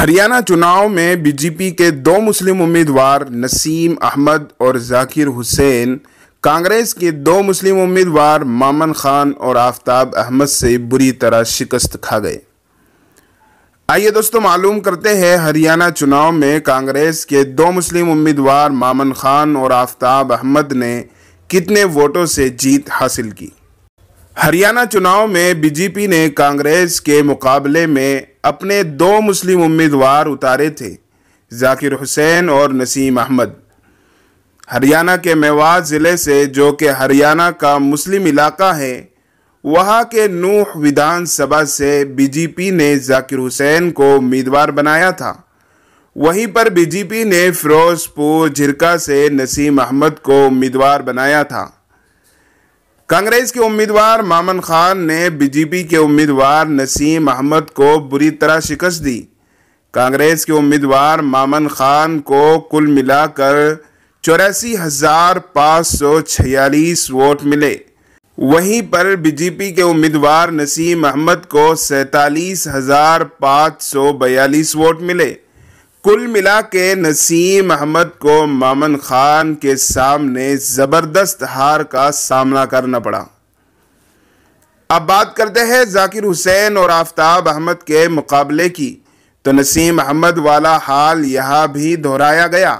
ہریانہ چناؤ میں B J پی کے دو مسلم امیدوار نسیم احمد اور ذاکر حسین کانگریس کے دو مسلم امیدوار مامن خان اور آفتاب احمد سے بری طرح شکست کھا گئے آئیے دوستو معلوم کرتے ہیں ہریانہ چناؤ میں کانگریس کے دو مسلم امیدوار مامن خان اور آفتاب احمد نے کتنے ووٹوں سے جیت حاصل کی ہریانہ چناؤ میں بی جی پی نے کانگریس کے مقابلے میں اپنے دو مسلم امیدوار اتارے تھے ذاکر حسین اور نسیم احمد ہریانہ کے میواز ضلع سے جو کہ ہریانہ کا مسلم علاقہ ہے وہاں کے نوح ودھان سبھا سے بی جی پی نے ذاکر حسین کو امیدوار بنایا تھا وہیں پر بی جی پی نے فیروز پور جھرکا سے نسیم احمد کو امیدوار بنایا تھا کانگریس کے امیدوار مامن خان نے بی جے پی کے امیدوار نسیم احمد کو بری طرح شکست دی کانگریس کے امیدوار مامن خان کو کل ملا کر چوراسی ہزار پانچ سو چھیالیس ووٹ ملے وہیں پر بی جے پی کے امیدوار نسیم احمد کو سینتالیس ہزار پانچ سو بیالیس ووٹ ملے کل ملا کے نسیم احمد کو مامن خان کے سامنے زبردست ہار کا سامنا کرنا پڑا اب بات کرتے ہیں ذاکر حسین اور آفتاب احمد کے مقابلے کی تو نسیم احمد والا حال یہاں بھی دہرایا گیا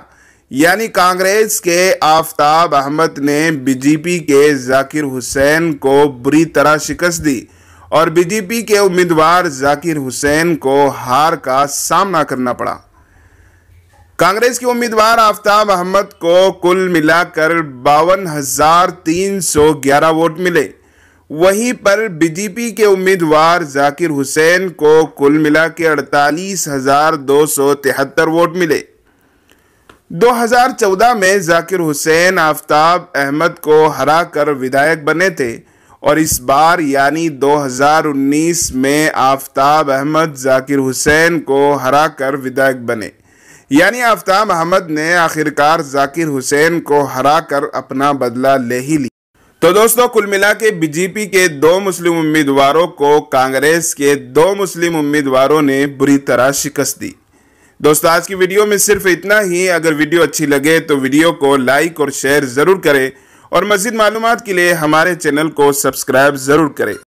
یعنی کانگریس کے آفتاب احمد نے بی جے پی کے ذاکر حسین کو بری طرح شکست دی اور بی جی پی کے امیدوار ذاکر حسین کو ہار کا سامنا کرنا پڑا کانگریس کی امیدوار آفتاب احمد کو کل ملا کر باون ہزار تین سو گیارہ ووٹ ملے وہیں پر بی جے پی کے امیدوار ذاکر حسین کو کل ملا کے اڑتالیس ہزار دو سو تہتر ووٹ ملے دو ہزار چودہ میں ذاکر حسین آفتاب احمد کو ہرا کر ودایق بنے تھے اور اس بار یعنی دو ہزار انیس میں آفتاب احمد ذاکر حسین کو ہرا کر ودایق بنے یعنی آفتاب احمد نے آخر کار ذاکر حسین کو ہرا کر اپنا بدلہ لے ہی لی تو دوستو کل ملا کے بی جے پی کے دو مسلم امیدواروں کو کانگریس کے دو مسلم امیدواروں نے بری طرح شکست دی دوستو آج کی ویڈیو میں صرف اتنا ہی اگر ویڈیو اچھی لگے تو ویڈیو کو لائک اور شیئر ضرور کریں اور مزید معلومات کے لیے ہمارے چینل کو سبسکرائب ضرور کریں